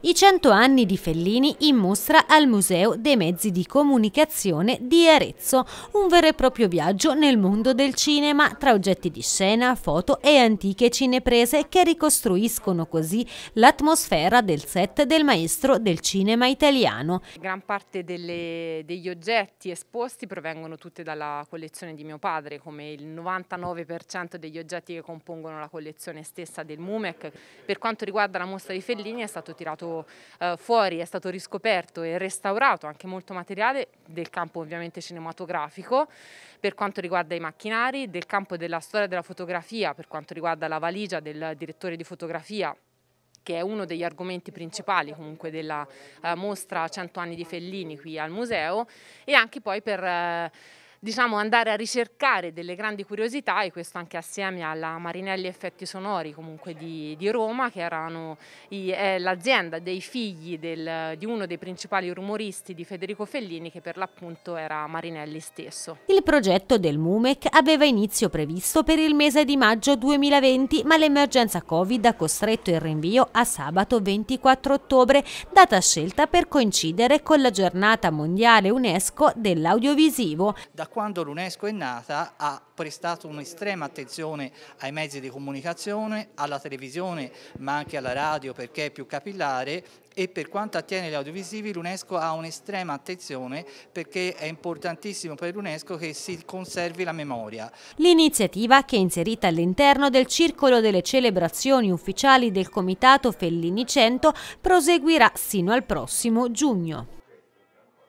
I 100 anni di Fellini in mostra al Museo dei Mezzi di Comunicazione di Arezzo, un vero e proprio viaggio nel mondo del cinema tra oggetti di scena, foto e antiche cineprese che ricostruiscono così l'atmosfera del set del maestro del cinema italiano. Gran parte delle, degli oggetti esposti provengono tutte dalla collezione di mio padre, come il 99% degli oggetti che compongono la collezione stessa del MUMEC. Per quanto riguarda la mostra di Fellini è stato tirato tirato eh, fuori, è stato riscoperto e restaurato anche molto materiale del campo ovviamente cinematografico per quanto riguarda i macchinari, del campo della storia della fotografia per quanto riguarda la valigia del direttore di fotografia che è uno degli argomenti principali comunque della eh, mostra 100 anni di Fellini qui al museo e anche poi per... Eh, diciamo, andare a ricercare delle grandi curiosità e questo anche assieme alla Marinelli Effetti Sonori comunque di, di Roma che erano i, è l'azienda dei figli del, di uno dei principali rumoristi di Federico Fellini che per l'appunto era Marinelli stesso. Il progetto del MUMEC aveva inizio previsto per il mese di maggio 2020 ma l'emergenza Covid ha costretto il rinvio a sabato 24 ottobre data scelta per coincidere con la giornata mondiale UNESCO dell'audiovisivo. Da da quando l'UNESCO è nata ha prestato un'estrema attenzione ai mezzi di comunicazione, alla televisione ma anche alla radio perché è più capillare e per quanto attiene gli audiovisivi l'UNESCO ha un'estrema attenzione perché è importantissimo per l'UNESCO che si conservi la memoria. L'iniziativa che è inserita all'interno del circolo delle celebrazioni ufficiali del Comitato Fellini 100 proseguirà sino al prossimo giugno.